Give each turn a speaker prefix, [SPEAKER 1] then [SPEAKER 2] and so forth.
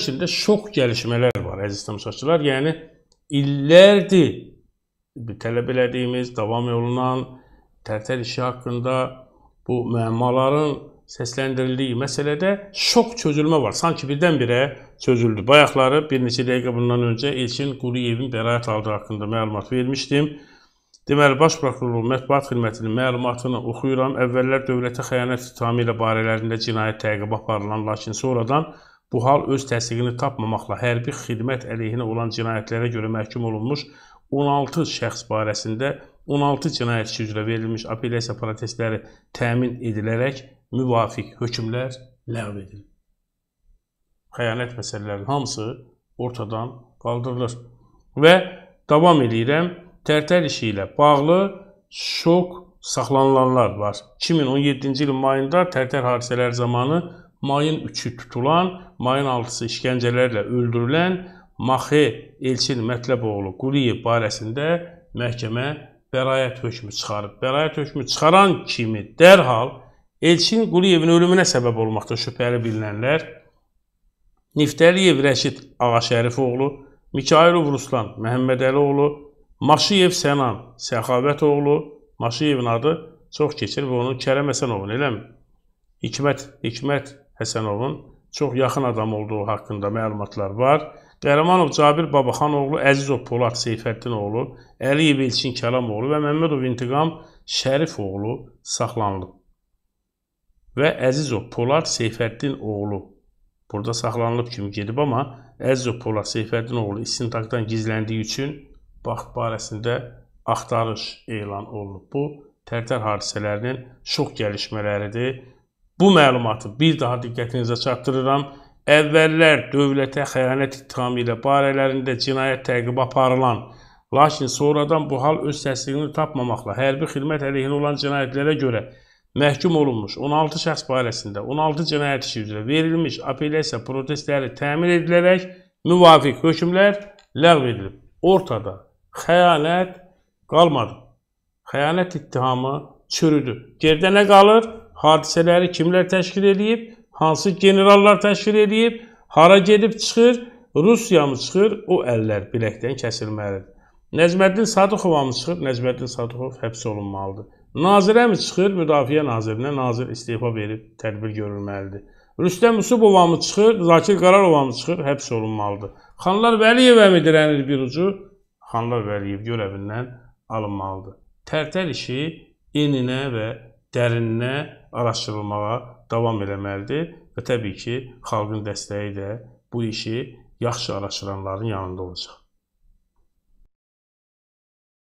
[SPEAKER 1] içində çox gəlişmələr var, əziz tamaşaçılar. Yəni illərdir tələb elədiyimiz, davam olunan tərtər işi haqqında bu müəmmaların səsləndirildiyi məsələdə şok çözülmə var. Sanki birdən-birə çözüldü. Bayaqları bir neçə dəqiqə bundan öncə Elçin Quliyevin bəraət aldığı haqqında məlumat vermişdim. Deməli, Baş Prokurorluğun mətbuat xidmətinin məlumatını oxuyuram. Əvvəllər dövlətə xəyanət ittihamı ilə barələrində cinayət təqibi aparılan, lakin sonradan Bu hal öz təsdiqini tapmamaqla hərbi xidmət əleyhinə olan cinayətlərə görə məhkum olunmuş 16 şəxs barəsində 16 cinayətçi üzrə verilmiş apellyasiya protestləri təmin edilərək müvafiq hökmlər ləğv edilib. Xəyanət məsələlərinin hamısı ortadan qaldırılır. Və davam eləyirəm. Tərtər işi ilə bağlı şok saxlanılanlar var. 2017-ci ilin mayında tərtər hadisələr zamanı Mayın 3-ü tutulan, mayın 6-sı işgəncələrlə öldürülən Maxe Elçin Mətləboğlu Quliyev barəsində məhkəmə bəraət hökmü çıxarıb. Bəraət hökmü çıxaran kimi dərhal Elçin Quliyevin ölümünə səbəb olmaqda şübhəli bilinənlər Niftəliyev Rəşid Ağaşərifoğlu, Mikayılov Ruslan Məhəmmədəlioğlu, Maşiyev Sənan Səxavətoğlu, Maşiyevin adı çox keçir və onun Kərəm Əsənovun eləmi? Hikmət, Hikmət Həsənovun çox yaxın adam olduğu haqqında məlumatlar var. Qəhrəmanov Cabir Babaxanoğlu, Əzizov Polad Seyfəddinoğlu, Əliyev Elçin Kəlamoğlu və Məmmədov İntiqam Şərifoğlu saxlanılıb. Və Əzizov Polad Seyfəddinoğlu burada saxlanılıb kimi gedib, amma Əzizov Polad Seyfəddinoğlu istintaqdan gizləndiyi üçün baxt barəsində axtarış elan olunub. Bu tərtər hadisələrinin şox gəlişmələridir. Bu məlumatı bir daha diqqətinizə çatdırıram. Əvvəllər dövlətə xəyanət ittihamı ilə barələrində cinayət təqibi aparılan, lakin sonradan bu hal öz təsdiqini tapmamaqla hərbi xidmət əleyhinə olan cinayətlərə görə məhkum olunmuş 16 şəxs barəsində 16 cinayət işi üzrə verilmiş apellyasiya protestləri təmin edilərək müvafiq hökmlər ləğv edilib. Ortada xəyanət qalmadı. Xəyanət ittihamı çürüdü. Gerdə nə qalır? hadisələri kimlər təşkil edib, hansı generallar təşkil edib, hara gedib çıxır, Rusiyamı çıxır, o əllər biləkdən kəsilməlidir. Nəcməddin Sadıxovamı çıxır, Nəcməddin Sadıxov həbs olunmalıdır. Nazirəmi çıxır, müdafiə nazirinə nazir istifa verib tədbir görülməlidir. Rüstəm Usubovamı çıxır, Zakir Qararovamı çıxır, həbs olunmalıdır. Xanlar Vəliyevəmi dirənir bir ucu, Xanlar Vəliyev görəvindən alınmalıdır. Tərtər işi eninə və dərininə araşdırılmağa davam eləməlidir və təbii ki, xalqın dəstəyi də bu işi yaxşı araşdıranların yanında olacaq.